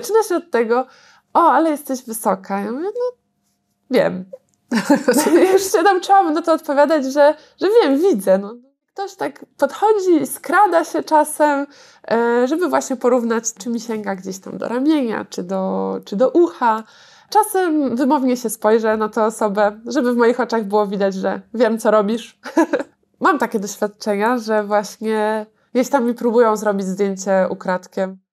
Zaczyna się od tego, o, ale jesteś wysoka. Ja mówię, no wiem. Już się nauczyłam na to odpowiadać, że, że wiem, widzę. No. Ktoś tak podchodzi, skrada się czasem, e, żeby właśnie porównać, czy mi sięga gdzieś tam do ramienia, czy do, czy do ucha. Czasem wymownie się spojrzę na tę osobę, żeby w moich oczach było widać, że wiem, co robisz. Mam takie doświadczenia, że właśnie gdzieś tam mi próbują zrobić zdjęcie ukradkiem.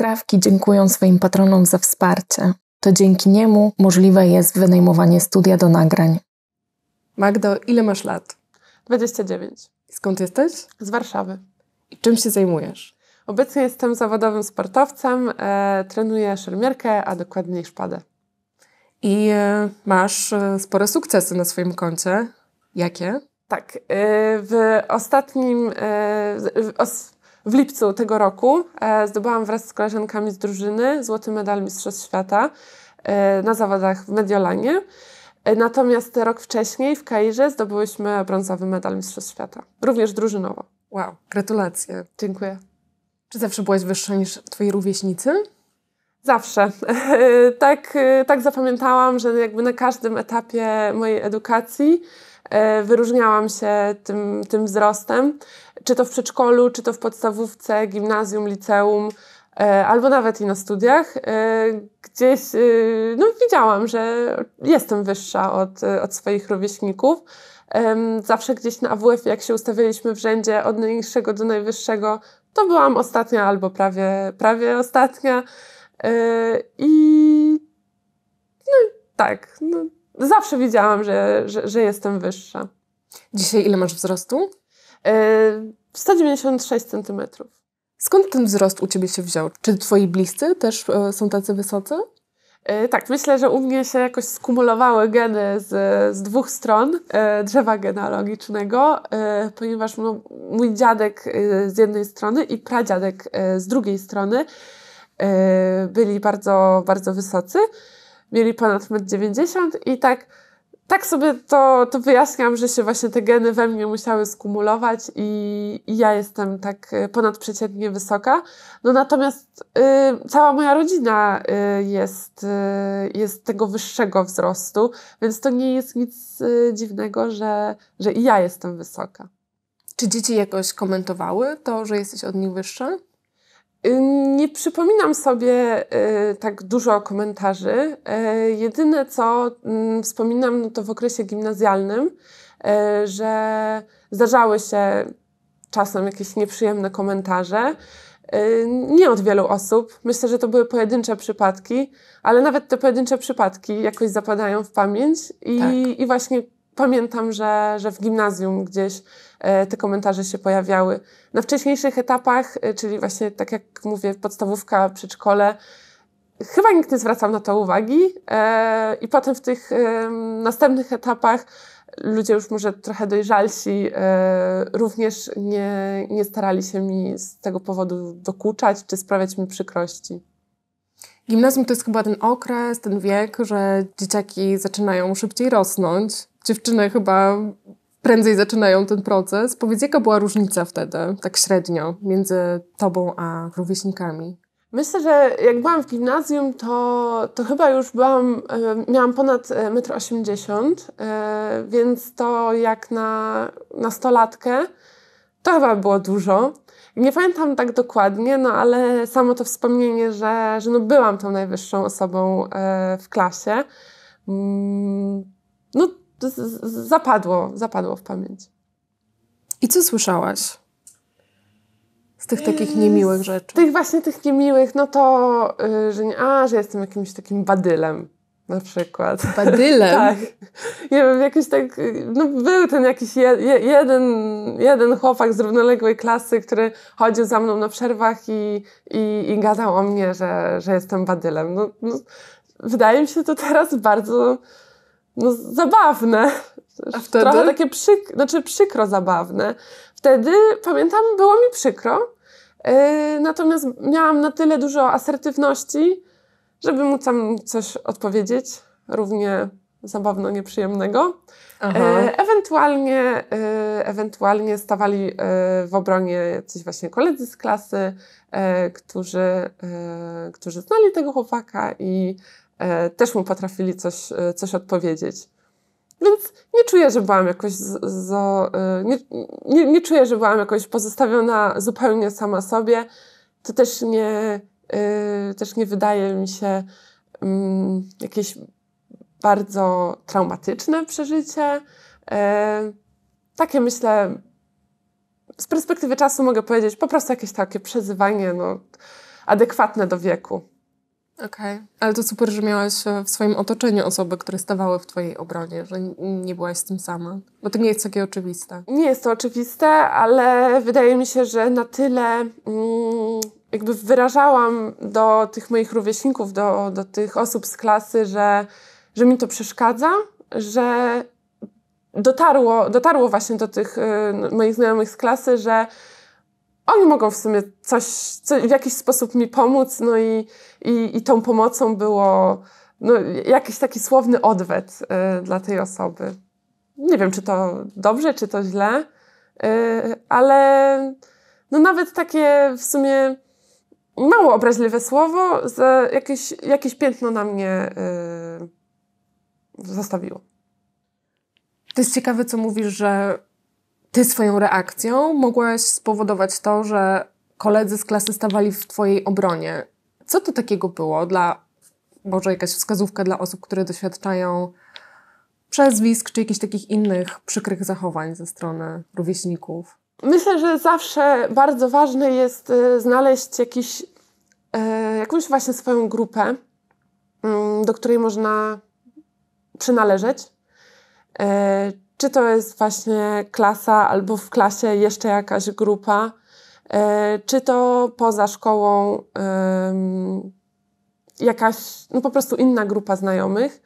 Skrawki dziękują swoim patronom za wsparcie. To dzięki niemu możliwe jest wynajmowanie studia do nagrań. Magdo, ile masz lat? 29. Skąd jesteś? Z Warszawy. I czym się zajmujesz? Obecnie jestem zawodowym sportowcem, e, trenuję szermierkę, a dokładniej szpadę. I e, masz e, spore sukcesy na swoim koncie. Jakie? Tak. E, w ostatnim. E, w os w lipcu tego roku e, zdobyłam wraz z koleżankami z drużyny złoty medal Mistrzostw Świata e, na zawodach w Mediolanie. E, natomiast rok wcześniej w Kairze zdobyłyśmy brązowy medal Mistrzostw Świata, również drużynowo. Wow, gratulacje. Dziękuję. Czy zawsze byłaś wyższa niż twojej rówieśnicy? Zawsze. tak, tak zapamiętałam, że jakby na każdym etapie mojej edukacji E, wyróżniałam się tym, tym wzrostem, czy to w przedszkolu, czy to w podstawówce, gimnazjum, liceum, e, albo nawet i na studiach. E, gdzieś no, widziałam, że jestem wyższa od, od swoich rówieśników. Zawsze gdzieś na AWF, jak się ustawialiśmy w rzędzie od najniższego do najwyższego, to byłam ostatnia albo prawie, prawie ostatnia. I no, tak, no, zawsze wiedziałam, że, że, że jestem wyższa. Dzisiaj ile masz wzrostu? 196 e, cm. Skąd ten wzrost u ciebie się wziął? Czy twoi bliscy też e, są tacy wysocy? E, tak, myślę, że u mnie się jakoś skumulowały geny z, z dwóch stron drzewa genealogicznego, ponieważ no, mój dziadek z jednej strony i pradziadek z drugiej strony byli bardzo, bardzo wysocy mieli ponad 1,90 m i tak, tak sobie to, to wyjaśniam, że się właśnie te geny we mnie musiały skumulować i, i ja jestem tak y, ponadprzeciętnie wysoka. No natomiast y, cała moja rodzina y, jest, y, jest tego wyższego wzrostu, więc to nie jest nic y, dziwnego, że, że i ja jestem wysoka. Czy dzieci jakoś komentowały to, że jesteś od nich wyższa? Y, nie przypominam sobie y, tak dużo komentarzy. Y, jedyne co mm, wspominam, no to w okresie gimnazjalnym, że zdarzały się czasem jakieś nieprzyjemne komentarze. Nie od wielu osób. Myślę, że to były pojedyncze przypadki, ale nawet te pojedyncze przypadki jakoś zapadają w pamięć i, tak. i właśnie pamiętam, że, że w gimnazjum gdzieś E, te komentarze się pojawiały. Na wcześniejszych etapach, e, czyli właśnie tak jak mówię, podstawówka, przedszkole, chyba nikt nie zwracał na to uwagi e, i potem w tych następnych etapach ludzie już może trochę dojrzalsi również nie, nie starali się mi z tego powodu dokuczać czy sprawiać mi przykrości. Gimnazjum to jest chyba ten okres, ten wiek, że dzieciaki zaczynają szybciej rosnąć. Dziewczyny chyba prędzej zaczynają ten proces. Powiedz, jaka była różnica wtedy, tak średnio, między tobą a rówieśnikami? Myślę, że jak byłam w gimnazjum, to, to chyba już byłam, e, miałam ponad 1,80 e, m, e, więc to jak na nastolatkę, to chyba było dużo. Nie pamiętam tak dokładnie, no ale samo to wspomnienie, że, że no byłam tą najwyższą osobą w klasie. Mm, no zapadło, zapadło w pamięć. I co słyszałaś? Z tych takich yy, niemiłych rzeczy. Z tych właśnie tych niemiłych, no to, y, że nie, a, że jestem jakimś takim badylem na przykład. Badylem? tak. Nie wiem, jakiś tak, no był ten jakiś je, je, jeden, jeden chłopak z równoległej klasy, który chodził za mną na przerwach i, i, i gadał o mnie, że, że jestem badylem. No, no, wydaje mi się to teraz bardzo no, zabawne. A wtedy? Trochę takie przyk znaczy przykro zabawne. Wtedy, pamiętam, było mi przykro, yy, natomiast miałam na tyle dużo asertywności, żeby móc tam coś odpowiedzieć, równie zabawno nieprzyjemnego. E, ewentualnie, y, ewentualnie stawali y, w obronie jacyś właśnie koledzy z klasy, e, którzy, e, którzy znali tego chłopaka i E, też mu potrafili coś, e, coś odpowiedzieć. Więc nie czuję, że byłam jakoś z, z, e, nie, nie, nie, czuję, że byłam jakoś pozostawiona zupełnie sama sobie. To też nie, też nie wydaje mi się mm, jakieś bardzo traumatyczne przeżycie. takie myślę, z perspektywy czasu mogę powiedzieć, po prostu jakieś takie przezywanie no, adekwatne do wieku. Okej, okay. ale to super, że miałaś e, w swoim otoczeniu osoby, które stawały w Twojej obronie, że nie byłaś z tym sama, bo to nie jest takie oczywiste. Nie jest to oczywiste, ale wydaje mi się, że na tyle mm, jakby wyrażałam do tych moich rówieśników, do, do tych osób z klasy, że, że mi to przeszkadza, że dotarło, dotarło właśnie do tych e, moich znajomych z klasy, że oni mogą w sumie coś, w jakiś sposób mi pomóc, no i, i, i tą pomocą było no, jakiś taki słowny odwet y, dla tej osoby. Nie wiem, czy to dobrze, czy to źle, y, ale no, nawet takie w sumie mało obraźliwe słowo za jakieś, jakieś piętno na mnie y, zostawiło. To jest ciekawe, co mówisz, że ty swoją reakcją mogłaś spowodować to, że koledzy z klasy stawali w twojej obronie. Co to takiego było dla, może jakaś wskazówka dla osób, które doświadczają przezwisk czy jakichś takich innych przykrych zachowań ze strony rówieśników? Myślę, że zawsze bardzo ważne jest y, znaleźć jakiś, y, jakąś właśnie swoją grupę, mm, do której można przynależeć y, czy to jest właśnie klasa albo w klasie jeszcze jakaś grupa, e, czy to poza szkołą jakaś, no po prostu inna grupa znajomych.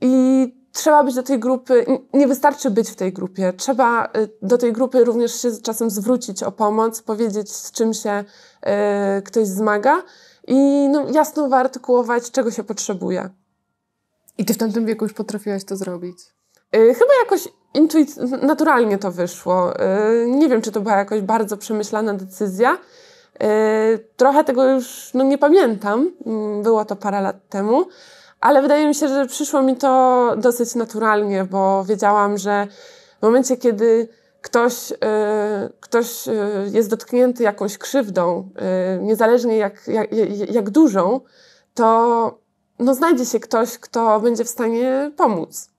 I trzeba być do tej grupy, nie wystarczy być w tej grupie, trzeba y, do tej grupy również się czasem zwrócić o pomoc, powiedzieć z czym się e, ktoś zmaga i no, jasno wyartykułować, czego się potrzebuje. I ty w tamtym wieku już potrafiłaś to zrobić? Y, chyba jakoś naturalnie to wyszło. Y, nie wiem, czy to była jakoś bardzo przemyślana decyzja. Y, trochę tego już no, nie pamiętam, mm, było to parę lat temu, ale wydaje mi się, że przyszło mi to dosyć naturalnie, bo wiedziałam, że w momencie, kiedy ktoś, ktoś jest dotknięty jakąś krzywdą, niezależnie jak, jak, jak dużą, to no, znajdzie się ktoś, kto będzie w stanie pomóc.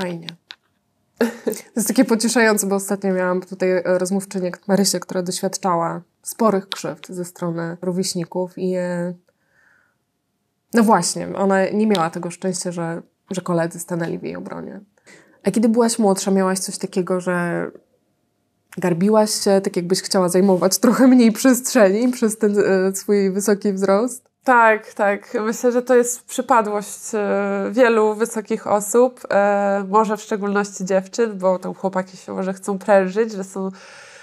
Fajnie. To jest takie pocieszające, bo ostatnio miałam tutaj e, rozmówczynię Marysię, która doświadczała sporych krzywd ze strony rówieśników i e, no właśnie, ona nie miała tego szczęścia, że, że koledzy stanęli w jej obronie. A kiedy byłaś młodsza, miałaś coś takiego, że garbiłaś się, tak jakbyś chciała zajmować trochę mniej przestrzeni przez ten e, swój wysoki wzrost? Tak, tak. Myślę, że to jest przypadłość e, wielu wysokich osób, e, może w szczególności dziewczyn, bo tam chłopaki się może chcą prężyć, że są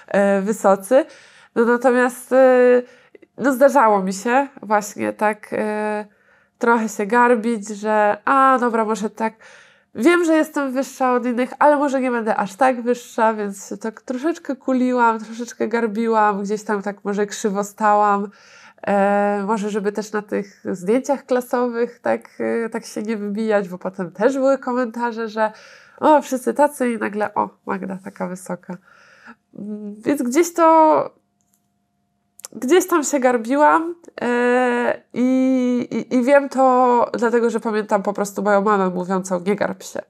e, wysocy. No natomiast no zdarzało mi się właśnie tak trochę się garbić, że a dobra, może tak Wiem, że jestem wyższa od innych, ale może nie będę aż tak wyższa, więc się tak troszeczkę kuliłam, troszeczkę garbiłam, gdzieś tam tak może krzywo stałam. E, może żeby też na tych zdjęciach klasowych tak, e, tak się nie wybijać, bo potem też były komentarze, że o, wszyscy tacy i nagle o, Magda taka wysoka. Więc gdzieś to gdzieś tam się garbiłam e, i, i, wiem to, dlatego że pamiętam po prostu moją mamę mówiącą nie garb się.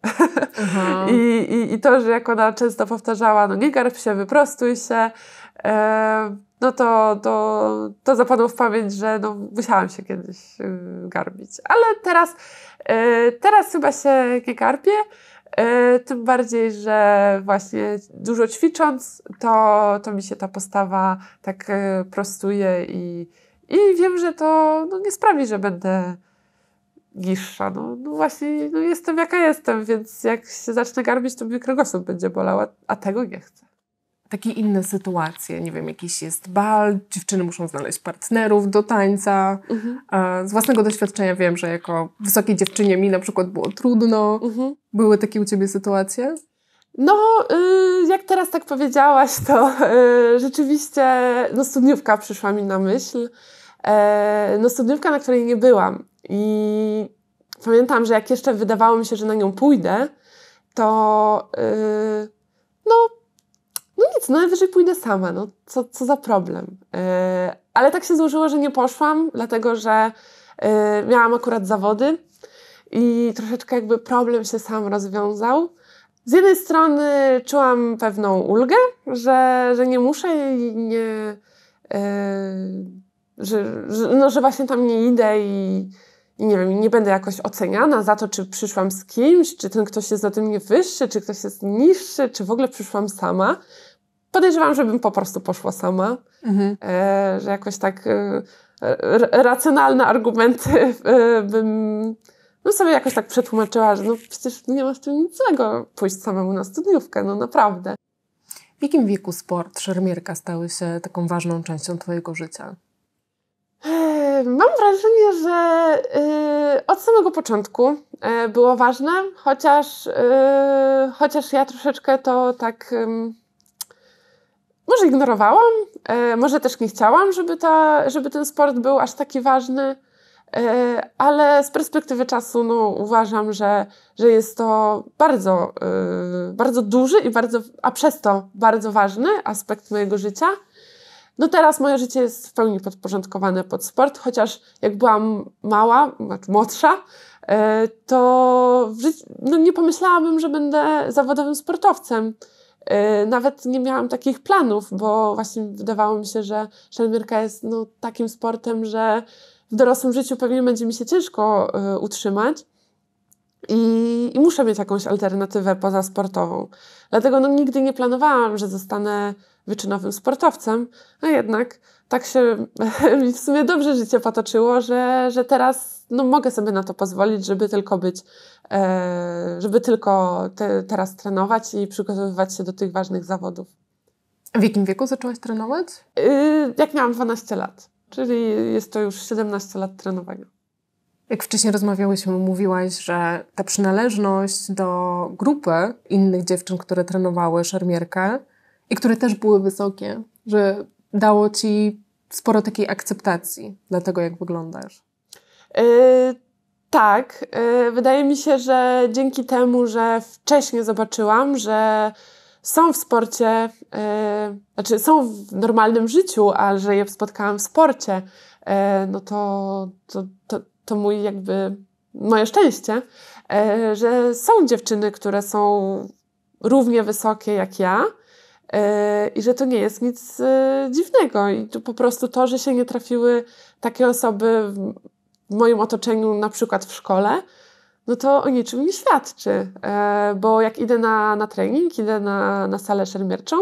Mhm. I, i, I to, że jak ona często powtarzała, no nie garb się, wyprostuj się, E, no to, to, to zapadło w pamięć, że no, musiałam się kiedyś y, garbić. Ale teraz, y, teraz chyba się nie garbię. Y, tym bardziej, że właśnie dużo ćwicząc, to, to mi się ta postawa tak prostuje i, i wiem, że to no, nie sprawi, że będę niższa. No, no właśnie, no jestem jaka jestem, więc jak się zacznę garbić, to mnie kręgosłup będzie bolał, a tego nie chcę takie inne sytuacje. Nie wiem, jakiś jest bal, dziewczyny muszą znaleźć partnerów do tańca. Mhm. Z własnego doświadczenia wiem, że jako wysokiej dziewczynie mi na przykład było trudno. Mhm. Były takie u ciebie sytuacje? No, y, jak teraz tak powiedziałaś, to y, rzeczywiście no, studniówka przyszła mi na myśl. E, no, studniówka, na której nie byłam. I pamiętam, że jak jeszcze wydawało mi się, że na nią pójdę, to y, no, co no najwyżej pójdę sama, no co, co za problem. E, ale tak się złożyło, że nie poszłam, dlatego że e, miałam akurat zawody i troszeczkę jakby problem się sam rozwiązał. Z jednej strony czułam pewną ulgę, że, że nie muszę i nie. E, że, że no, że właśnie tam nie idę i, i, nie wiem, nie będę jakoś oceniana za to, czy przyszłam z kimś, czy ten ktoś jest na tym nie wyższy, czy ktoś jest niższy, czy w ogóle przyszłam sama podejrzewam, żebym po prostu poszła sama, mhm. e, że jakoś tak e, racjonalne argumenty e, bym no sobie jakoś tak przetłumaczyła, że no przecież nie ma tu tym nic złego pójść samemu na studniówkę, no naprawdę. W jakim wieku sport, szermierka stały się taką ważną częścią Twojego życia? E, mam wrażenie, że y, od samego początku y, było ważne, chociaż, y, chociaż ja troszeczkę to tak może ignorowałam, e, może też nie chciałam, żeby, ta, żeby ten sport był aż taki ważny, e, ale z perspektywy czasu no, uważam, że, że jest to bardzo, e, bardzo duży i bardzo, a przez to bardzo ważny aspekt mojego życia. No teraz moje życie jest w pełni podporządkowane pod sport, chociaż jak byłam mała, znaczy młodsza, to życiu, no nie pomyślałabym, że będę zawodowym sportowcem. Y, nawet nie miałam takich planów, bo właśnie wydawało mi się, że szelmierka jest no, takim sportem, że w dorosłym życiu pewnie będzie mi się ciężko y, utrzymać. I, I, muszę mieć jakąś alternatywę pozasportową. Dlatego no, nigdy nie planowałam, że zostanę wyczynowym sportowcem, a jednak tak się mi w sumie dobrze życie potoczyło, że, że teraz no, mogę sobie na to pozwolić, żeby tylko być, e, żeby tylko te, teraz trenować i przygotowywać się do tych ważnych zawodów. W jakim wieku zaczęłaś trenować? Y, jak miałam 12 lat, czyli jest to już 17 lat trenowania. Jak wcześniej rozmawiałyśmy, mówiłaś, że ta przynależność do grupy innych dziewczyn, które trenowały szermierkę i które też były wysokie, że dało ci sporo takiej akceptacji dla tego, jak wyglądasz. Yy, tak. Yy, wydaje mi się, że dzięki temu, że wcześniej zobaczyłam, że są w sporcie, yy, znaczy są w normalnym życiu, a że je spotkałam w sporcie, yy, no to, to, to, to mój jakby moje szczęście, że są dziewczyny, które są równie wysokie jak ja, E, i że to nie jest nic e, dziwnego. I po prostu to, że się nie trafiły takie osoby w moim otoczeniu, na przykład w szkole, no to o niczym nie świadczy. E, bo jak idę na, na trening, idę na, na salę szermierczą,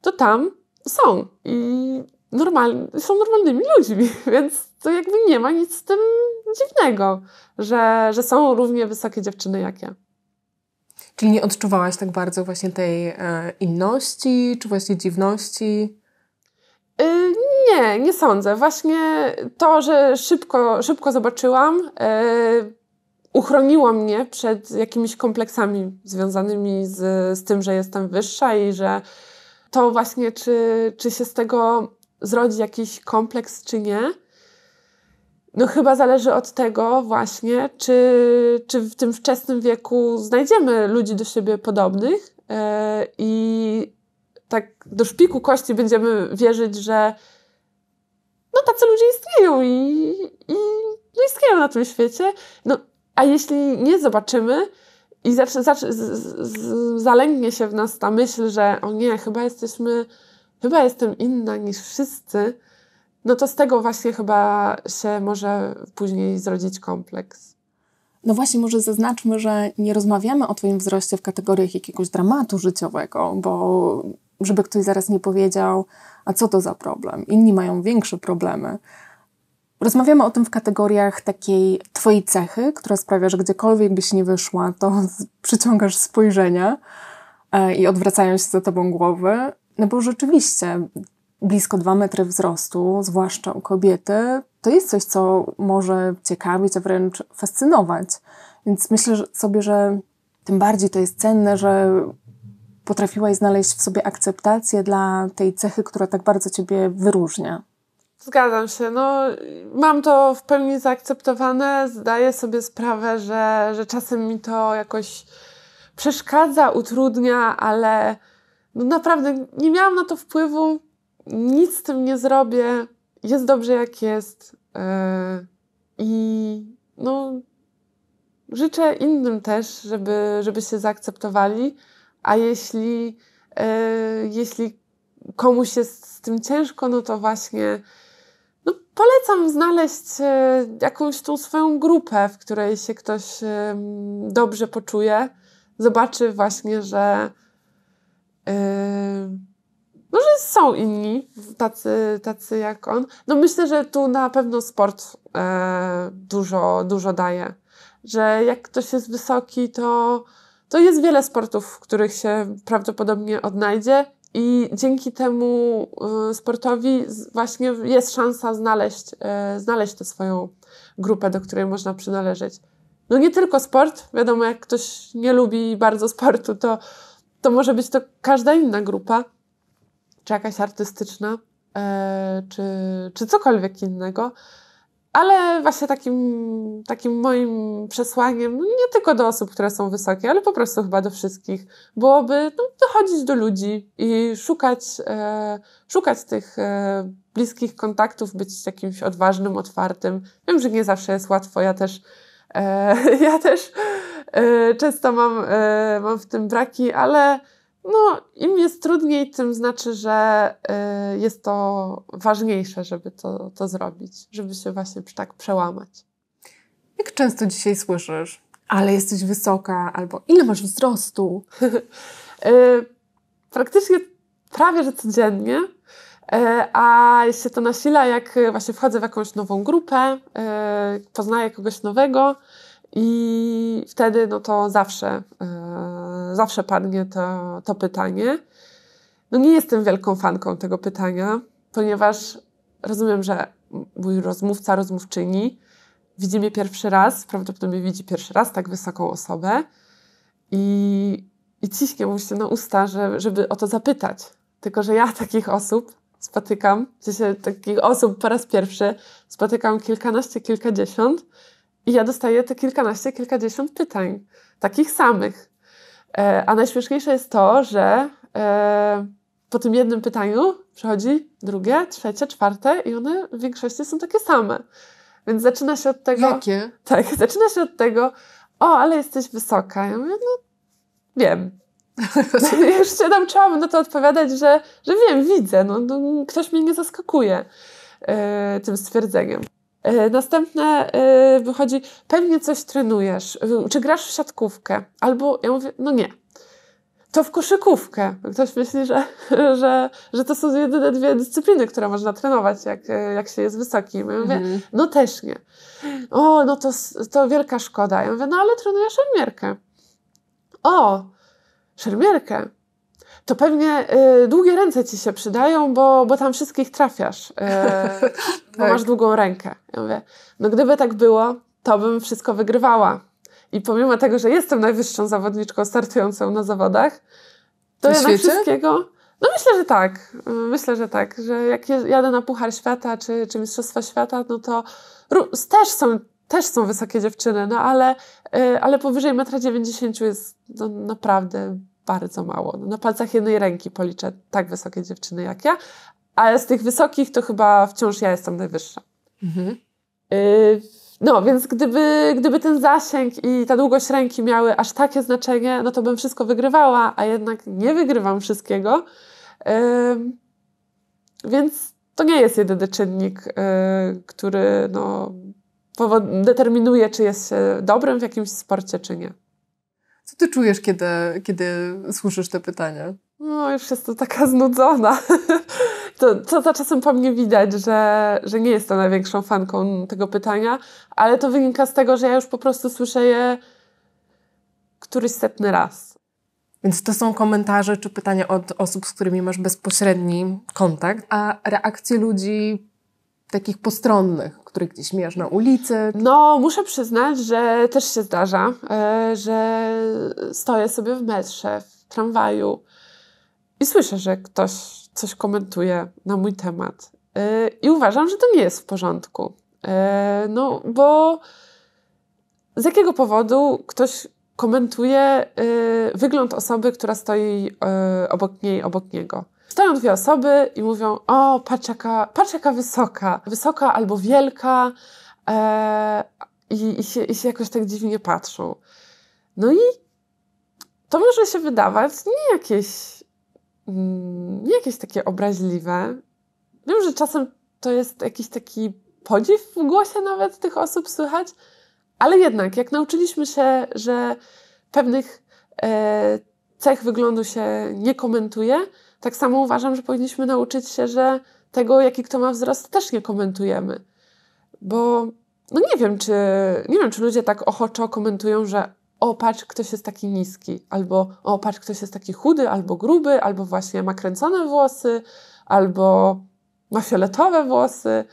to tam są i normal, są normalnymi ludźmi, więc to jakby nie ma nic z tym dziwnego, że, że są równie wysokie dziewczyny jak ja. Czyli nie odczuwałaś tak bardzo właśnie tej e, inności, czy właśnie dziwności? Y, nie, nie sądzę. Właśnie to, że szybko, szybko zobaczyłam, yy, uchroniło mnie przed jakimiś kompleksami związanymi z, z tym, że jestem wyższa i że to właśnie, czy, czy się z tego zrodzi jakiś kompleks, czy nie no chyba zależy od tego właśnie, czy, czy w tym wczesnym wieku znajdziemy ludzi do siebie podobnych yy, i tak do szpiku kości będziemy wierzyć, że no tacy ludzie istnieją i, i no istnieją na tym świecie. No, a jeśli nie zobaczymy i zacz, zacz, z, z, zalęgnie się w nas ta myśl, że o nie, chyba jesteśmy, chyba jestem inna niż wszyscy, no to z tego właśnie chyba się może później zrodzić kompleks. No właśnie, może zaznaczmy, że nie rozmawiamy o Twoim wzroście w kategoriach jakiegoś dramatu życiowego, bo żeby ktoś zaraz nie powiedział, a co to za problem? Inni mają większe problemy. Rozmawiamy o tym w kategoriach takiej Twojej cechy, która sprawia, że gdziekolwiek byś nie wyszła, to przyciągasz spojrzenia e, i odwracają się za Tobą głowy. No bo rzeczywiście blisko 2 metry wzrostu, zwłaszcza u kobiety, to jest coś, co może ciekawić, a wręcz fascynować. Więc myślę sobie, że tym bardziej to jest cenne, że potrafiłaś znaleźć w sobie akceptację dla tej cechy, która tak bardzo ciebie wyróżnia. Zgadzam się. No, mam to w pełni zaakceptowane. Zdaję sobie sprawę, że, że czasem mi to jakoś przeszkadza, utrudnia, ale no naprawdę nie miałam na to wpływu nic z tym nie zrobię, jest dobrze jak jest. E, I no, życzę innym też, żeby, żeby się zaakceptowali, a jeśli, e, jeśli komuś jest z tym ciężko, no to właśnie no, polecam znaleźć e, jakąś tą swoją grupę, w której się ktoś dobrze poczuje, zobaczy właśnie, że. Yy, no, że są inni, tacy, tacy jak on. No myślę, że tu na pewno sport e, dużo, dużo daje. Że jak ktoś jest wysoki, to, to jest wiele sportów, w których się prawdopodobnie odnajdzie. I dzięki temu e, sportowi właśnie jest szansa znaleźć, e, znaleźć tę swoją grupę, do której można przynależeć. No nie tylko sport, wiadomo, jak ktoś nie lubi bardzo sportu, to, to może być to każda inna grupa czy jakaś artystyczna, e, czy, czy cokolwiek innego. Ale właśnie takim, takim moim przesłaniem, no nie tylko do osób, które są wysokie, ale po prostu chyba do wszystkich, byłoby no, dochodzić do ludzi i szukać, e, szukać tych e, bliskich kontaktów, być jakimś odważnym, otwartym. Wiem, że nie zawsze jest łatwo. Ja też, e, ja też e, często mam, e, mam w tym braki, ale no, im jest trudniej, tym znaczy, że y, jest to ważniejsze, żeby to, to zrobić, żeby się właśnie tak przełamać. Jak często dzisiaj słyszysz, ale jesteś wysoka, albo ile masz wzrostu? Y, praktycznie prawie że codziennie. Y, a się to nasila, jak właśnie wchodzę w jakąś nową grupę, poznaję kogoś nowego i wtedy no to zawsze zawsze padnie to, to pytanie. No nie jestem wielką fanką tego pytania, ponieważ rozumiem, że mój rozmówca, rozmówczyni widzi mnie pierwszy raz, prawdopodobnie widzi pierwszy raz tak wysoką osobę i, i ciśnie mu się na usta, że, żeby o to zapytać. Tylko, że ja takich osób spotykam, w sensie takich osób po raz pierwszy spotykam kilkanaście, kilkadziesiąt i ja dostaję te kilkanaście, kilkadziesiąt pytań, takich samych. E, a najśmieszniejsze jest to, że e, po tym jednym pytaniu przychodzi drugie, trzecie, czwarte i one w większości są takie same. Więc zaczyna się od tego... Jakie? Tak, zaczyna się od tego, o, ale jesteś wysoka. Ja mówię, no wiem. Już się nauczyłam na to odpowiadać, że, że wiem, widzę, no, no ktoś mnie nie zaskakuje yy, tym stwierdzeniem. E, następne e, wychodzi, pewnie coś trenujesz, czy grasz w siatkówkę, albo ja mówię, no nie, to w koszykówkę. Ktoś myśli, że, że, że to są jedyne dwie dyscypliny, które można trenować, jak, e, jak się jest wysokim. Ja mówię, mhm. no też nie. O, no to, to wielka szkoda. Ja mówię, no ale trenujesz szermierkę. O, szermierkę to pewnie y, długie ręce ci się przydają, bo, bo tam wszystkich trafiasz, y, bo masz tak. długą rękę. Ja mówię, no gdyby tak było, to bym wszystko wygrywała. I pomimo tego, że jestem najwyższą zawodniczką startującą na zawodach, to ja na wszystkiego... No myślę, że tak. Myślę, że tak, że jak jadę na Puchar Świata czy, czy Mistrzostwa Świata, no to też są, też są wysokie dziewczyny, no ale, y, ale powyżej metra 90 jest no, naprawdę bardzo mało. No, na palcach jednej ręki policzę tak wysokie dziewczyny jak ja, ale z tych wysokich to chyba wciąż ja jestem najwyższa. Mhm. Y no, więc gdyby, gdyby ten zasięg i ta długość ręki miały aż takie znaczenie, no to bym wszystko wygrywała, a jednak nie wygrywam wszystkiego. więc to nie jest jedyny czynnik, y, który no, determinuje, czy jest się dobrym w jakimś sporcie, czy nie. Co ty czujesz, kiedy, kiedy słyszysz te pytania? No, już jest to taka znudzona. To, to za czasem po mnie widać, że, że nie jestem największą fanką tego pytania, ale to wynika z tego, że ja już po prostu słyszę je któryś setny raz. Więc to są komentarze czy pytania od osób, z którymi masz bezpośredni kontakt, a reakcje ludzi takich postronnych, których gdzieś mijasz na ulicy? No, muszę przyznać, że też się zdarza, e, że stoję sobie w metrze, w tramwaju i słyszę, że ktoś coś komentuje na mój temat. E, I uważam, że to nie jest w porządku. E, no, bo z jakiego powodu ktoś komentuje wygląd osoby, która stoi obok niej, obok niego? Stoją dwie osoby i mówią, o, patrz jaka, patrz jaka wysoka, wysoka albo wielka e, i, i, się, i się jakoś tak dziwnie patrzą. No i to może się wydawać nie jakieś, mm, nie jakieś takie obraźliwe. Wiem, że czasem to jest jakiś taki podziw w głosie nawet tych osób słychać, ale jednak, jak nauczyliśmy się, że pewnych e, cech wyglądu się nie komentuje, tak samo uważam, że powinniśmy nauczyć się, że tego, jaki kto ma wzrost, też nie komentujemy. Bo no nie wiem, czy, nie wiem, czy ludzie tak ochoczo komentują, że o, patrz, ktoś jest taki niski, albo o, patrz, ktoś jest taki chudy, albo gruby, albo właśnie ma kręcone włosy, albo ma fioletowe włosy.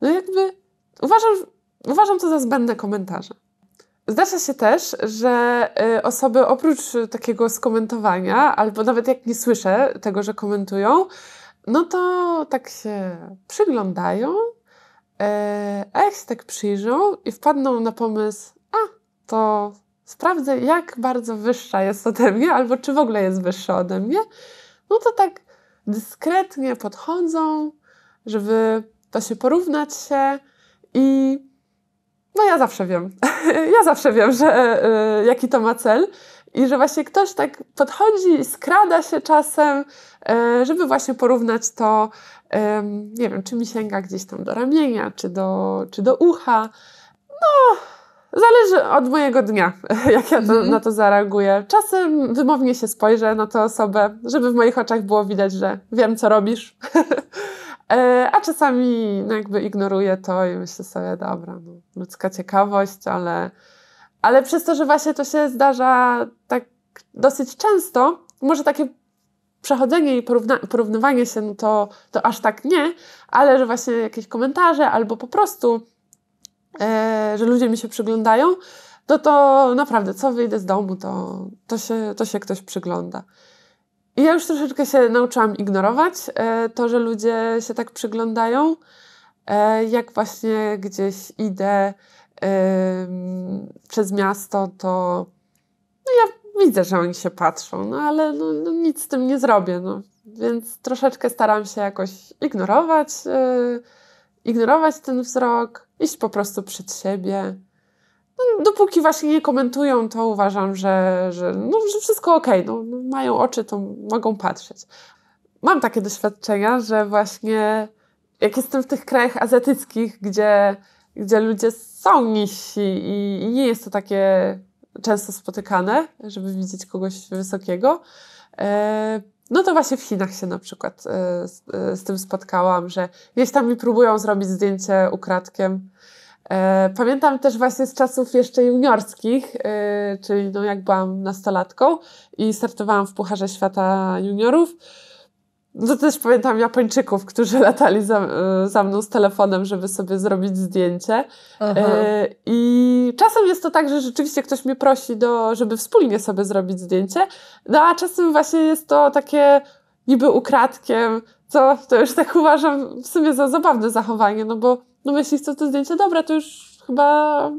No jakby uważam, uważam to za zbędne komentarze. Zdarza się też, że y, osoby oprócz takiego skomentowania, albo nawet jak nie słyszę tego, że komentują, no to tak się przyglądają, e, a jak się tak przyjrzą i wpadną na pomysł, a to sprawdzę, jak bardzo wyższa jest ode mnie, albo czy w ogóle jest wyższa ode mnie, no to tak dyskretnie podchodzą, żeby to się porównać się i no ja zawsze wiem. ja zawsze wiem, że y, jaki to ma cel. I że właśnie ktoś tak podchodzi, skrada się czasem, y, żeby właśnie porównać to, y, nie wiem, czy mi sięga gdzieś tam do ramienia, czy do, czy do ucha. No, Zależy od mojego dnia, jak ja to, mm na to zareaguję. Czasem wymownie się spojrzę na tę osobę, żeby w moich oczach było widać, że wiem, co robisz. E, a czasami no jakby ignoruję to i myślę sobie, dobra, no, ludzka ciekawość, ale, ale przez to, że właśnie to się zdarza tak dosyć często, może takie przechodzenie i porówna- porównywanie się, no to, to aż tak nie, ale że właśnie jakieś komentarze albo po prostu, e, że ludzie mi się przyglądają, to no to naprawdę, co wyjdę z domu, to, to, się, to się ktoś przygląda. I ja już troszeczkę się nauczyłam ignorować e, to, że ludzie się tak przyglądają, e, jak właśnie gdzieś idę przez miasto, to no ja widzę, że oni się patrzą, no ale no, no nic z tym nie zrobię. No. Więc troszeczkę staram się jakoś ignorować, e, ignorować ten wzrok, iść po prostu przed siebie no, dopóki właśnie nie komentują, to uważam, że, że, no, że wszystko okej. Okay. No, no, mają oczy, to mogą patrzeć. Mam takie doświadczenia, że właśnie jak jestem w tych krajach azjatyckich, gdzie, gdzie ludzie są niżsi i, i nie jest to takie często spotykane, żeby widzieć kogoś wysokiego, e, no to właśnie w Chinach się na przykład e, z, e, z tym spotkałam, że gdzieś tam mi próbują zrobić zdjęcie ukradkiem E, pamiętam też właśnie z czasów jeszcze juniorskich, e, czyli no jak byłam nastolatką i startowałam w Pucharze Świata Juniorów. No też pamiętam Japończyków, którzy latali za, e, za mną z telefonem, żeby sobie zrobić zdjęcie. Aha. I czasem jest to tak, że rzeczywiście ktoś mnie prosi, do, żeby wspólnie sobie zrobić zdjęcie, no a czasem właśnie jest to takie niby ukradkiem, co to już tak uważam w sumie za zabawne zachowanie, no bo no jeśli chcą to zdjęcie, dobra, to już chyba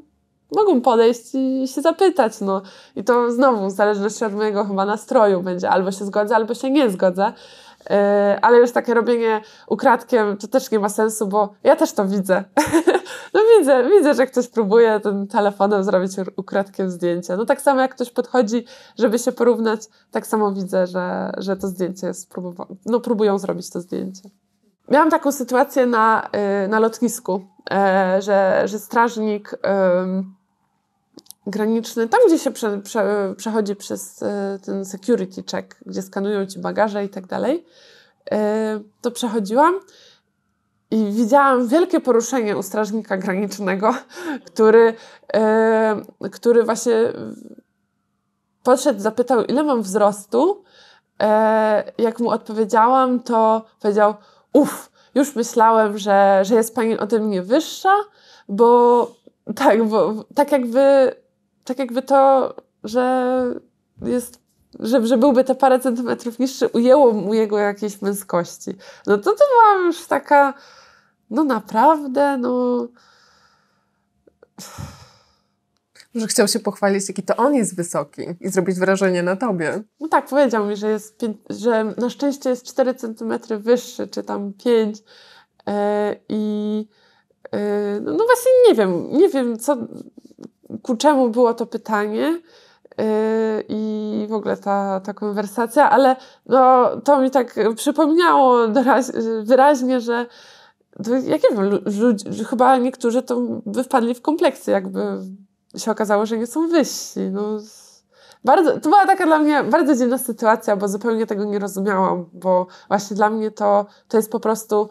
mogą podejść i się zapytać, no. I to znowu w zależności od mojego chyba nastroju będzie, albo się zgodzę, albo się nie zgodzę. Yy, ale już takie robienie ukradkiem to też nie ma sensu, bo ja też to widzę. no widzę, widzę, że ktoś próbuje tym telefonem zrobić ukradkiem zdjęcie. No tak samo jak ktoś podchodzi, żeby się porównać, tak samo widzę, że, że to zdjęcie jest próbowa- no próbują zrobić to zdjęcie. Miałam taką sytuację na, y, na lotnisku, e, że, że strażnik graniczny, tam gdzie się prze, prze, przechodzi przez y, ten security check, gdzie skanują ci bagaże i tak dalej, y, to przechodziłam i widziałam wielkie poruszenie u strażnika granicznego, który, który właśnie podszedł, zapytał, ile mam wzrostu. E, jak mu odpowiedziałam, to powiedział, uff, już myślałem, że, że jest pani o tym wyższa, bo tak, bo tak jakby, tak jakby to, że jest że, że byłby te parę centymetrów niższy, ujęło mu jego jakiejś męskości. No to to byłam już taka, no naprawdę, no że chciał się pochwalić, jaki to on jest wysoki i zrobić wrażenie na tobie. No tak, powiedział mi, że, jest, że na szczęście jest 4 centymetry wyższy, czy tam 5 e, i e, no, no właśnie nie wiem, nie wiem co, ku czemu było to pytanie, e, i w ogóle ta, ta konwersacja, ale no, to mi tak przypomniało wyraźnie, że jak ja wiem, chyba niektórzy to by wpadli w kompleksy, jakby się okazało, że nie są wyżsi. No, bardzo, to była taka dla mnie bardzo dziwna sytuacja, bo zupełnie tego nie rozumiałam, bo właśnie dla mnie to, to jest po prostu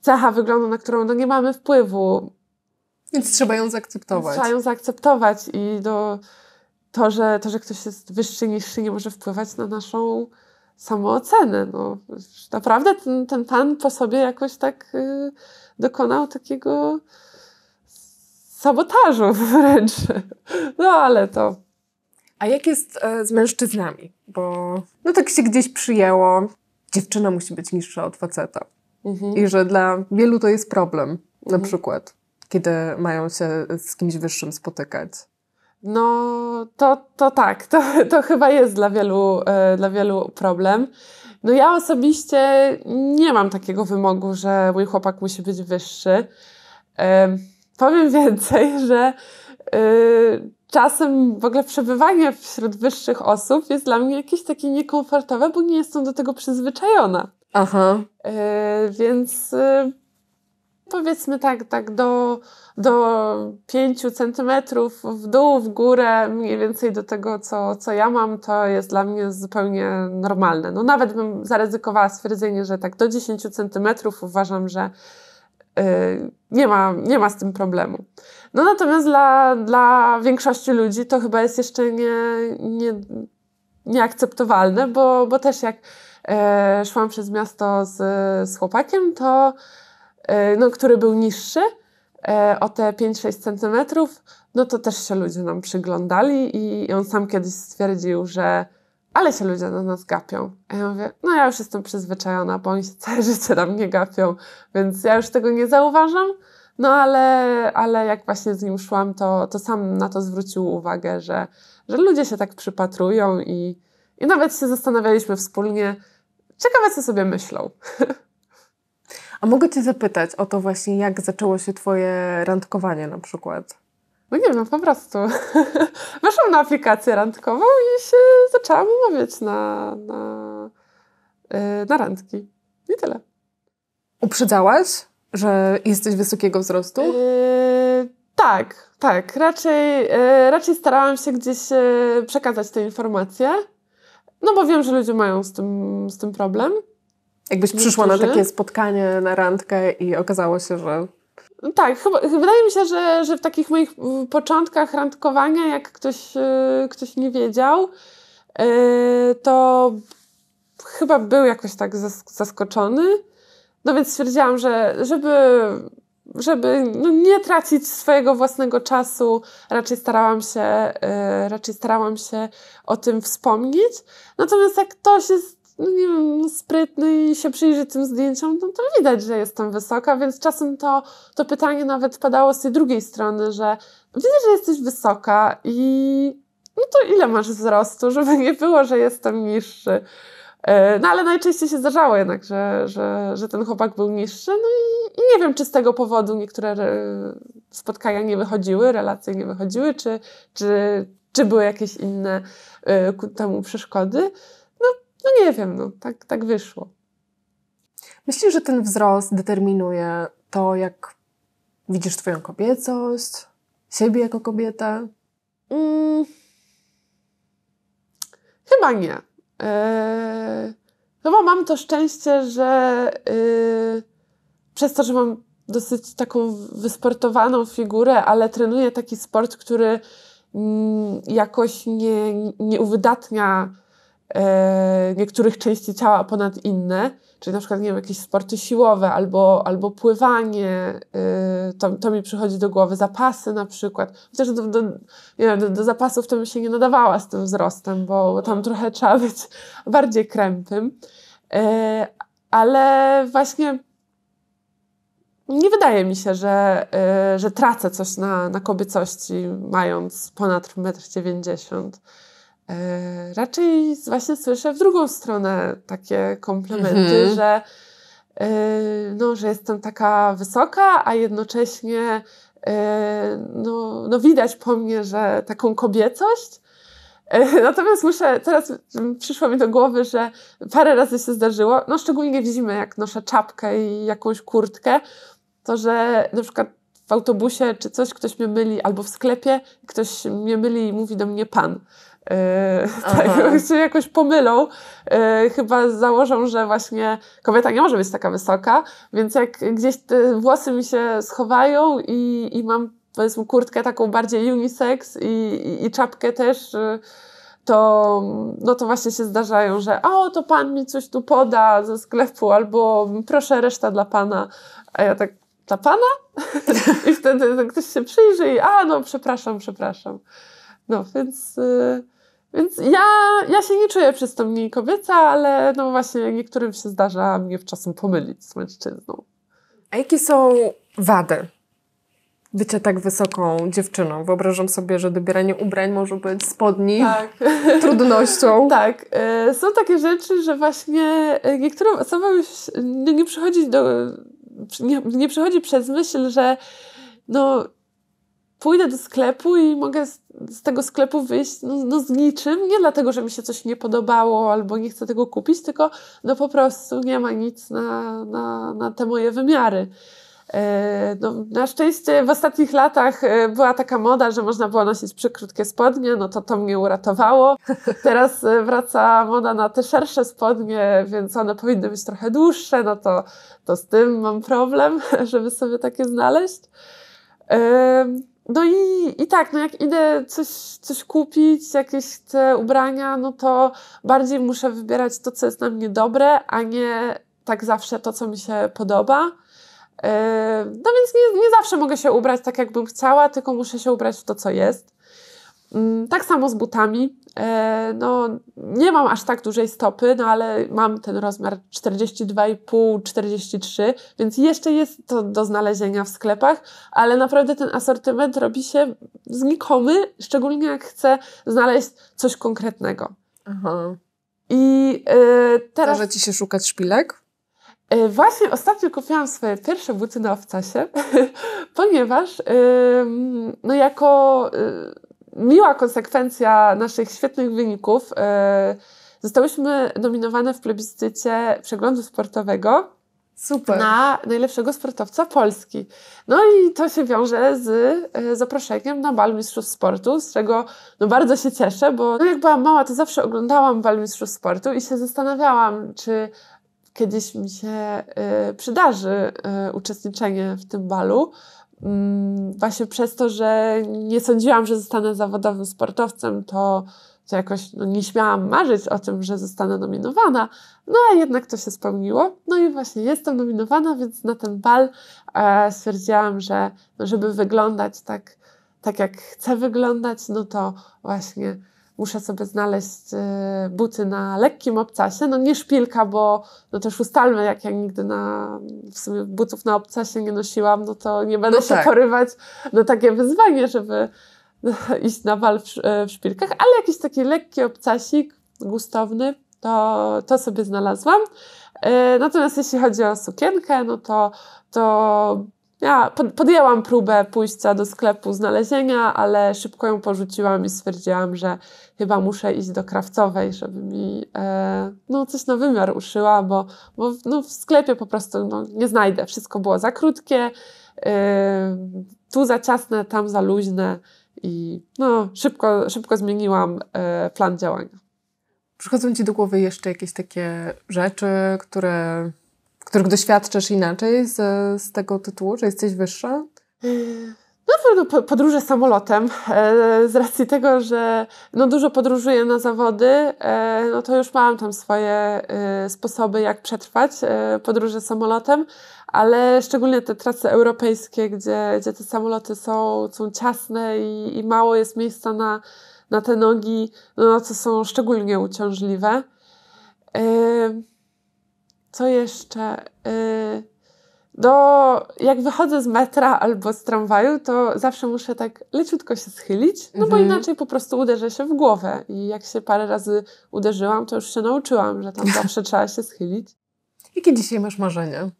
cecha wyglądu, na którą no, nie mamy wpływu. Więc trzeba ją zaakceptować. Trzeba ją zaakceptować i do to, że, to, że ktoś jest wyższy, niższy, nie może wpływać na naszą samoocenę. No. Naprawdę ten, ten pan po sobie jakoś tak y, dokonał takiego sabotażu wręcz. No ale to. A jak jest e, z mężczyznami? Bo no tak się gdzieś przyjęło, dziewczyna musi być niższa od faceta. Mhm. I że dla wielu to jest problem, na mhm. przykład, kiedy mają się z kimś wyższym spotykać. No, to, to tak, to, to chyba jest dla wielu, e, dla wielu problem. No ja osobiście nie mam takiego wymogu, że mój chłopak musi być wyższy. E, Powiem więcej, że y, czasem w ogóle przebywanie wśród wyższych osób jest dla mnie jakieś takie niekomfortowe, bo nie jestem do tego przyzwyczajona. Aha. Y, więc y, powiedzmy tak, tak do, do 5 centymetrów w dół, w górę, mniej więcej do tego, co, co ja mam, to jest dla mnie zupełnie normalne. No nawet bym zaryzykowała stwierdzenie, że tak do 10 centymetrów uważam, że Y, nie ma, nie ma z tym problemu. No natomiast dla, dla większości ludzi to chyba jest jeszcze nie, nie, nieakceptowalne, bo, bo też jak e, szłam przez miasto z, z chłopakiem, to e, no, który był niższy e, o te 5-6 centymetrów, no to też się ludzie nam przyglądali i, i on sam kiedyś stwierdził, że ale się ludzie na nas gapią. A ja mówię, no ja już jestem przyzwyczajona, bo oni się całe życie na mnie gapią, więc ja już tego nie zauważam. No ale, ale jak właśnie z nim szłam, to, to sam na to zwrócił uwagę, że, że ludzie się tak przypatrują i, i nawet się zastanawialiśmy wspólnie, ciekawe co sobie myślą. A mogę Cię zapytać o to właśnie, jak zaczęło się Twoje randkowanie na przykład? No nie wiem, no po prostu weszłam na aplikację randkową i się zaczęłam umawiać na, na, y, na randki. I tyle. Uprzedzałaś, że jesteś wysokiego wzrostu? Yy, tak, tak. Raczej, yy, raczej starałam się gdzieś yy, przekazać te informacje, no bo wiem, że ludzie mają z tym, z tym problem. Jakbyś przyszła na takie spotkanie, na randkę i okazało się, że tak, chyba, wydaje mi się, że, że w takich moich początkach randkowania, jak ktoś, e, ktoś nie wiedział, e, to chyba był jakoś tak zaskoczony. No więc stwierdziłam, że żeby, żeby no nie tracić swojego własnego czasu, raczej starałam się, e, raczej starałam się o tym wspomnieć. Natomiast jak ktoś jest no nie wiem, no, sprytny i się przyjrzy tym zdjęciom, no to widać, że jestem wysoka, więc czasem to, to pytanie nawet padało z tej drugiej strony, że widzę, że jesteś wysoka i no to ile masz wzrostu, żeby nie było, że jestem niższy. E, no ale najczęściej się zdarzało jednak, że, że, że ten chłopak był niższy. No i, i, nie wiem, czy z tego powodu niektóre e, spotkania nie wychodziły, relacje nie wychodziły, czy, czy, czy były jakieś inne e, ku temu przeszkody. No nie wiem, no, tak, tak wyszło. Myślisz, że ten wzrost determinuje to, jak widzisz Twoją kobiecość, siebie jako kobietę? Mm, chyba nie. Yy, e, chyba no mam to szczęście, że yy, przez to, że mam dosyć taką wysportowaną figurę, ale trenuję taki sport, który mm, jakoś nie, nie uwydatnia E, niektórych części ciała ponad inne, czyli na przykład nie wiem, jakieś sporty siłowe albo, albo pływanie, e, to, to mi przychodzi do głowy, zapasy na przykład, chociaż do, do, wiem, do, do zapasów to bym się nie nadawała z tym wzrostem, bo tam trochę trzeba być bardziej krępym, e, ale właśnie nie wydaje mi się, że, że tracę coś na, na kobiecości mając ponad 1,90 m. E, raczej właśnie słyszę w drugą stronę takie komplementy, mhm. że, e, no, że jestem taka wysoka, a jednocześnie e, no, no widać po mnie, że taką kobiecość. Natomiast muszę, teraz przyszło mi do głowy, że parę razy się zdarzyło, no szczególnie w zimę, jak noszę czapkę i jakąś kurtkę, to że na przykład w autobusie czy coś ktoś mnie myli, albo w sklepie ktoś mnie myli i mówi do mnie pan. E, tak, Aha. tak, się jakoś pomylą. E, chyba założą, że właśnie kobieta nie może być taka wysoka, więc jak gdzieś te włosy mi się schowają i, i mam powiedzmy kurtkę taką bardziej unisex i, i, i czapkę też, y, to, no to właśnie się zdarzają, że o, to pan mi coś tu poda ze sklepu, albo proszę reszta dla pana. A ja tak, dla pana? I wtedy tak ktoś się przyjrzy i a, no przepraszam, przepraszam. No więc... Yy... Więc ja, ja się nie czuję przez to mniej kobieca, ale no właśnie niektórym się zdarza mnie czasem pomylić z mężczyzną. A jakie są wady bycia tak wysoką dziewczyną? Wyobrażam sobie, że dobieranie ubrań może być spodni tak. trudnością. tak. E, są takie rzeczy, że właśnie e, niektórym osobom nie, nie przychodzi do... Nie, nie przychodzi przez myśl, że no pójdę do sklepu i mogę z, z tego sklepu wyjść no, no, z niczym, nie dlatego, że mi się coś nie podobało albo nie chcę tego kupić, tylko no po prostu nie ma nic na, na, na te moje wymiary. E, no, na szczęście w ostatnich latach e, była taka moda, że można było nosić przykrótkie spodnie, no to to mnie uratowało. Teraz e, wraca moda na te szersze spodnie, więc one powinny być trochę dłuższe, no to, to z tym mam problem, żeby sobie takie znaleźć. No i, i tak, no jak idę coś, coś kupić, jakieś te ubrania, no to bardziej muszę wybierać to, co jest na mnie dobre, a nie tak zawsze to, co mi się podoba. Yy, no więc nie, nie zawsze mogę się ubrać tak, jakbym chciała, tylko muszę się ubrać w to, co jest. Mm, tak samo z butami. E, no, nie mam aż tak dużej stopy, no ale mam ten rozmiar 42,5-43, więc jeszcze jest to do znalezienia w sklepach, ale naprawdę ten asortyment robi się znikomy, szczególnie jak chcę znaleźć coś konkretnego. Aha. I e, teraz. Zdarza ci się szukać szpilek? E, właśnie ostatnio kupiłam swoje pierwsze buty na owcasie, ponieważ no jako miła konsekwencja naszych świetnych wyników. E, zostałyśmy nominowane w plebiscycie przeglądu sportowego Super. na najlepszego sportowca Polski. No i to się wiąże z e, zaproszeniem na Bal Mistrzów Sportu, z czego no bardzo się cieszę, bo no jak byłam mała, to zawsze oglądałam Bal Mistrzów Sportu i się zastanawiałam, czy kiedyś mi się e, przydarzy uczestniczenie w tym balu, Mm, właśnie przez to, że nie sądziłam, że zostanę zawodowym sportowcem, to, to jakoś no, nie śmiałam marzyć o tym, że zostanę nominowana, no a jednak to się spełniło. No i właśnie jestem nominowana, więc na ten bal e, stwierdziłam, że no, żeby wyglądać tak, tak jak chcę wyglądać, no to właśnie muszę sobie znaleźć y, buty na lekkim obcasie, no nie szpilka, bo no też ustalmy, jak ja nigdy na, w sumie butów na obcasie nie nosiłam, no to nie będę no się tak. porywać na takie wyzwanie, żeby iść na wal w, y, w szpilkach, ale jakiś taki lekki obcasik, gustowny, to, to sobie znalazłam. Y, natomiast jeśli chodzi o sukienkę, no to, to ja podjęłam próbę pójścia do sklepu znalezienia, ale szybko ją porzuciłam i stwierdziłam, że chyba muszę iść do krawcowej, żeby mi e, no, coś na wymiar uszyła, bo, bo no, w sklepie po prostu no, nie znajdę. Wszystko było za krótkie, e, tu za ciasne, tam za luźne i no, szybko, szybko zmieniłam e, plan działania. Przychodzą Ci do głowy jeszcze jakieś takie rzeczy, które których doświadczasz inaczej z, z tego tytułu, że jesteś wyższa? No, no podróże samolotem. E, z racji tego, że no, dużo podróżuję na zawody, e, no to już mam tam swoje e, sposoby, jak przetrwać podróże samolotem, ale szczególnie te trasy europejskie, gdzie, gdzie te samoloty są, są ciasne i, i mało jest miejsca na, na te nogi, no to no, są szczególnie uciążliwe. Yy. Co jeszcze? Y, do, jak wychodzę z metra albo z tramwaju, to zawsze muszę tak leciutko się schylić, no bo mhm. inaczej po prostu uderzę się w głowę. I jak się parę razy uderzyłam, to już się nauczyłam, że tam zawsze trzeba się schylić. Jakie dzisiaj masz marzenie?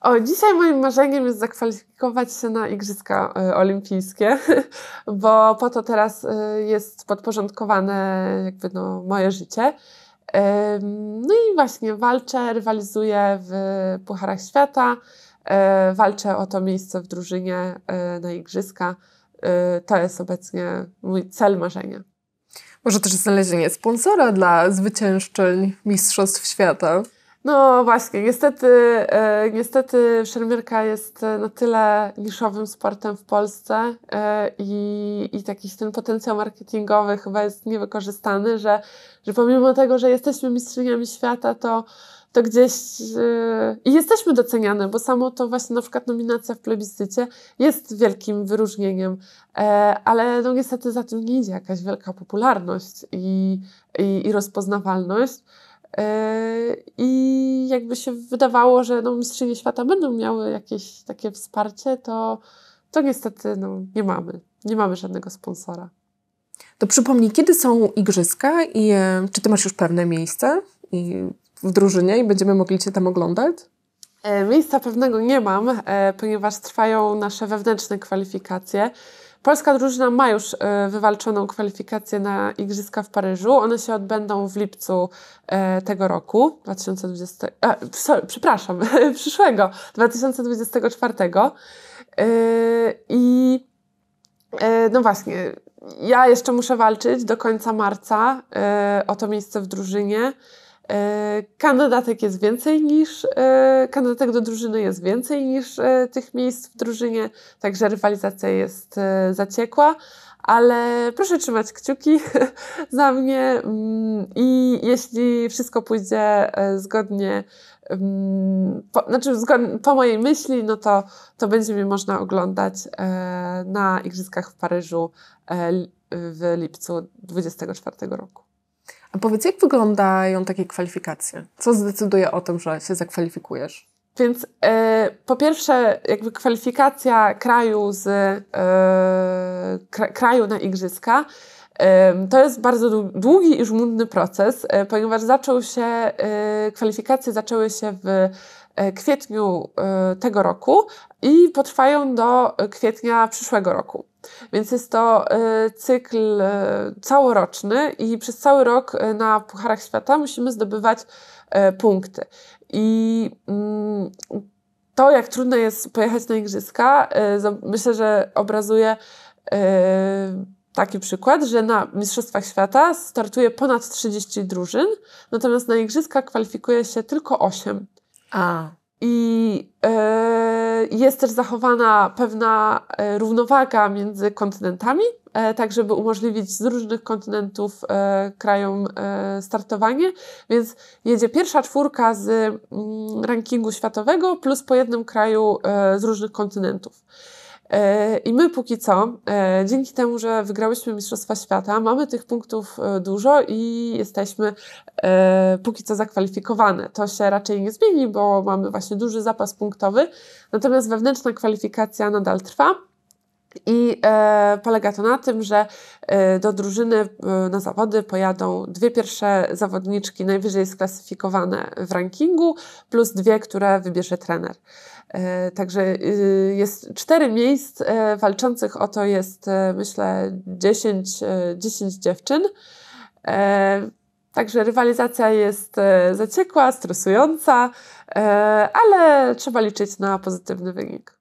O, dzisiaj moim marzeniem jest zakwalifikować się na Igrzyska y, Olimpijskie, bo po to teraz y, jest podporządkowane jakby no, moje życie. No i właśnie walczę, rywalizuję w Pucharach Świata, walczę o to miejsce w drużynie na Igrzyska. To jest obecnie mój cel marzenia. Może też znalezienie sponsora dla zwyciężczyń Mistrzostw Świata. No właśnie, niestety, e, niestety szermierka jest na tyle niszowym sportem w Polsce e, i, i taki ten potencjał marketingowy chyba jest niewykorzystany, że, że pomimo tego, że jesteśmy mistrzyniami świata, to, to gdzieś e, i jesteśmy doceniane, bo samo to właśnie na przykład nominacja w plebiscycie jest wielkim wyróżnieniem, ale no niestety za tym nie idzie jakaś wielka popularność i, i, i rozpoznawalność. E, I jakby się wydawało, że no, mistrzynie świata będą miały jakieś takie wsparcie, to, to niestety no, nie mamy. Nie mamy żadnego sponsora. To przypomnij, kiedy są igrzyska i e, czy ty masz już pewne miejsce i w drużynie i będziemy mogli cię tam oglądać? E, miejsca pewnego nie mam, ponieważ trwają nasze wewnętrzne kwalifikacje. Polska drużyna ma już e, wywalczoną kwalifikację na Igrzyska w Paryżu. One się odbędą w lipcu e, tego roku, 2020, a, e, przepraszam, przyszłego, 2024. I no właśnie, ja jeszcze muszę walczyć do końca marca o to miejsce w drużynie. E, kandydatek jest więcej niż, e, kandydatek do drużyny jest więcej niż e, tych miejsc w drużynie, także rywalizacja jest zaciekła, ale proszę trzymać kciuki za mnie mm, i jeśli wszystko pójdzie zgodnie, mm, po, znaczy zgodnie, po mojej myśli, no to, to będzie mnie można oglądać na Igrzyskach w Paryżu w lipcu 2024 roku. A powiedz, jak wyglądają takie kwalifikacje? Co zdecyduje o tym, że się zakwalifikujesz? Więc y, po pierwsze, jakby kwalifikacja kraju z y, kraju na igrzyska. E, to jest bardzo długi i żmudny proces, ponieważ zaczął się, kwalifikacje zaczęły się w kwietniu tego roku i potrwają do kwietnia przyszłego roku. Więc jest to y, cykl y, całoroczny i przez cały rok y, na Pucharach Świata musimy zdobywać punkty. I mm, to, jak trudno jest pojechać na igrzyska, myślę, że obrazuje taki przykład, że na Mistrzostwach Świata startuje ponad 30 drużyn, natomiast na igrzyska kwalifikuje się tylko 8. A, i e, jest też zachowana pewna e, równowaga między kontynentami, e, tak żeby umożliwić z różnych kontynentów krajom startowanie. Więc jedzie pierwsza czwórka z mm, rankingu światowego plus po jednym kraju z różnych kontynentów. E, I my póki co, e, dzięki temu, że wygrałyśmy Mistrzostwa Świata, mamy tych punktów e, dużo i jesteśmy póki co zakwalifikowane. To się raczej nie zmieni, bo mamy właśnie duży zapas punktowy, natomiast wewnętrzna kwalifikacja nadal trwa. I e, polega to na tym, że e, do drużyny e, na zawody pojadą dwie pierwsze zawodniczki najwyżej sklasyfikowane w rankingu, plus dwie, które wybierze trener. E, także y, jest cztery miejsc e, walczących o to jest e, myślę 10, 10 dziewczyn. Także rywalizacja jest zaciekła, stresująca, ale trzeba liczyć na pozytywny wynik.